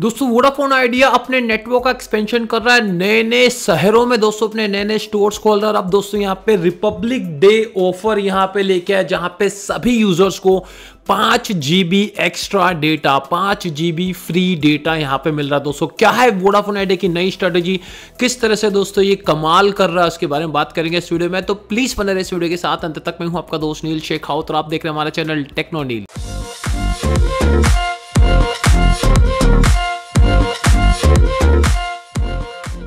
दोस्तों Vodafone idea अपने network का एक्सपेंशन कर रहा है नए नए शहरों में दोस्तों अपने नए नए स्टोर्स खोल रहा है अब दोस्तों यहाँ पे रिपब्लिक डे ऑफर यहाँ पे लेके आया जहाँ पे सभी यूजर्स को पाँच जी एक्स्ट्रा डेटा पाँच जी फ्री डेटा यहाँ पे मिल रहा है दोस्तों क्या है वोडाफोन आइडिया की नई स्ट्रेटेजी किस तरह से दोस्तों ये कमाल कर रहा है उसके बारे में बात करेंगे इस वीडियो में तो प्लीज़ बने रहे इस वीडियो के साथ अंत तक मैं हूँ आपका दोस्त नील शेखावत और आप देख रहे हैं हमारा चैनल टेक्नो नील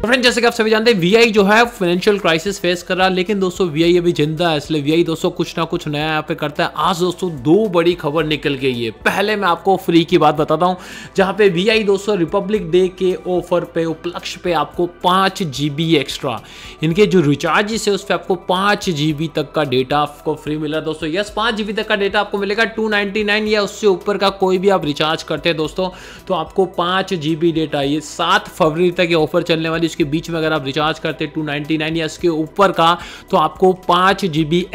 तो फ्रेंड जैसे कि आप सभी जानते हैं वीआई जो है फाइनेंशियल क्राइसिस फेस कर रहा है लेकिन दोस्तों वीआई अभी जिंदा है इसलिए वीआई दोस्तों कुछ ना कुछ नया यहाँ पे करता है आज दोस्तों दो बड़ी खबर निकल गई है पहले मैं आपको फ्री की बात बताता हूँ जहाँ पे वीआई दोस्तों रिपब्लिक डे के ऑफर पे उपलक्ष्य पे आपको पाँच जी एक्स्ट्रा इनके जो रिचार्जिस है उस पर आपको पाँच जी तक का डेटा आपको फ्री मिल रहा है दोस्तों यस पाँच जी तक का डेटा आपको मिलेगा टू या उससे ऊपर का कोई भी आप रिचार्ज करते हैं दोस्तों तो आपको पाँच जी डेटा ये सात फरवरी तक ये ऑफर चलने वाली इसके बीच में अगर आप रिचार्ज करते टू नाइनटी या इसके ऊपर का तो आपको पाँच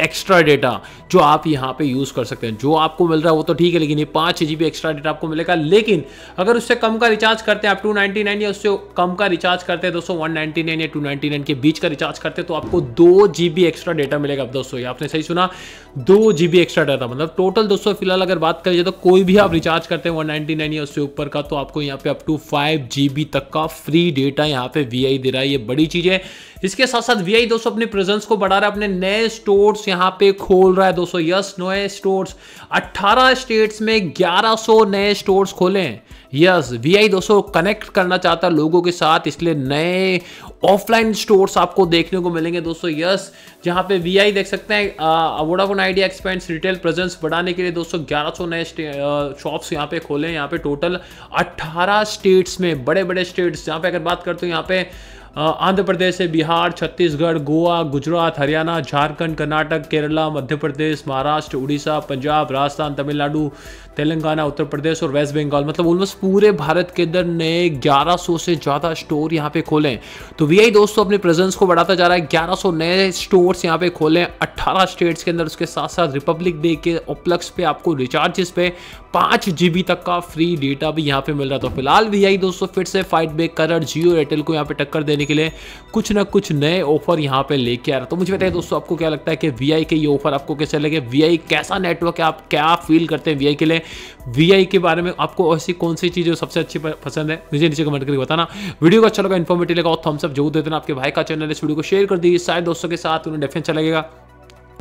एक्स्ट्रा डेटा जो आप यहाँ पर यूज़ कर सकते हैं जो आपको मिल रहा है वो तो ठीक है लेकिन ये पाँच जी एक्स्ट्रा डेटा आपको मिलेगा लेकिन अगर उससे कम का रिचार्ज करते हैं आप टू या उससे कम का रिचार्ज करते हैं दोस्तों वन या टू के बीच का रिचार्ज करते हैं तो आपको दो जी एक्स्ट्रा डेटा मिलेगा दोस्तों ये आपने सही सुना दो जी एक्स्ट्रा डेटा मतलब टोटल दोस्तों फिलहाल अगर बात करिए तो कोई भी आप रिचार्ज करते हैं वन या उससे ऊपर का तो आपको यहाँ पे अप टू फाइव तक का फ्री डेटा यहाँ पे वी वीआई दे रहा है ये बड़ी चीज़ है इसके साथ साथ वीआई दोस्तों अपने प्रेजेंस को बढ़ा रहा है अपने नए स्टोर्स यहाँ पे खोल रहा है दोस्तों यस नए स्टोर्स 18 स्टेट्स में 1100 नए स्टोर्स खोले हैं यस वी दोस्तों कनेक्ट करना चाहता है लोगों के साथ इसलिए नए ऑफलाइन स्टोर्स आपको देखने को मिलेंगे दोस्तों यस जहां पे वीआई देख सकते हैं Vodafone idea expands retail presence बढ़ाने के लिए दोस्तों सौ नए शॉप्स यहां पे खोले हैं यहाँ पे टोटल 18 स्टेट्स में बड़े बड़े स्टेट्स यहाँ पे अगर बात करते हो यहाँ पे आंध्र प्रदेश से बिहार छत्तीसगढ़ गोवा गुजरात हरियाणा झारखंड कर्नाटक केरला मध्य प्रदेश महाराष्ट्र उड़ीसा पंजाब राजस्थान तमिलनाडु तेलंगाना उत्तर प्रदेश और वेस्ट बंगाल मतलब ऑलमोस्ट पूरे भारत के अंदर नए 1100 से ज़्यादा स्टोर यहाँ पे खोलें तो वी दोस्तों अपने प्रेजेंस को बढ़ाता जा रहा है 1100 नए स्टोर्स यहाँ पे खोलें 18 स्टेट्स के अंदर उसके साथ साथ रिपब्लिक डे के ओप्लक्स पे आपको रिचार्जेस पे पाँच जी तक का फ्री डेटा भी यहाँ पे मिल रहा था तो फिलहाल वी दोस्तों फिर से फाइट बेक कर जियो एयरटेल को यहाँ पे टक्कर देने के लिए कुछ ना कुछ नए ऑफर यहाँ पे लेके आ रहा तो मुझे बताइए दोस्तों आपको क्या लगता है कि वी के ये ऑफर आपको कैसे लगे वी कैसा नेटवर्क है आप क्या फील करते हैं वी के लिए वी के बारे में आपको ऐसी कौन सी चीज़ सबसे अच्छी पसंद है मुझे नीचे कमेंट करके बताना वीडियो को अच्छा लगा इन्फॉर्मेटिव लगा और थम्सअप जरूर देते हैं आपके भाई का चैनल इस वीडियो को शेयर कर दीजिए शायद दोस्तों के साथ उन्हें डेफेंस चलेगा अच्छा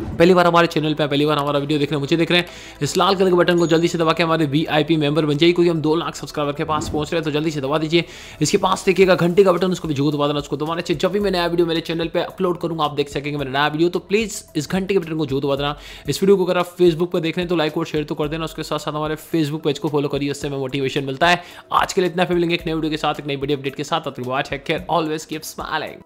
पहली बार हमारे चैनल पे पहली बार हमारा वीडियो देख रहे हैं मुझे देख रहे हैं इस लाल कलर के बटन को जल्दी से दबा के हमारे वी आई पी मेंबर बन जाइए क्योंकि हम दो लाख सब्सक्राइबर के पास पहुंच रहे हैं तो जल्दी से दबा दीजिए इसके पास देखिएगा घंटे का बटन उसको भी जरूर दबा देना उसको दबाने चाहिए जब भी मैं नया वीडियो मेरे चैनल पर अपलोड करूँगा आप देख सकेंगे मेरा नया वीडियो तो प्लीज़ इस घंटे के बटन को जरूर दबा देना इस वीडियो को अगर आप फेसबुक पर देख रहे हैं तो लाइक और शेयर तो कर देना उसके साथ साथ हमारे फेसबुक पेज को फॉलो करिए उससे हमें मोटिवेशन मिलता है आज के लिए इतना फिर मिलेंगे एक नए वीडियो के साथ एक नई बड़ी अपडेट के साथ ऑलवेज कीप स्माइलिंग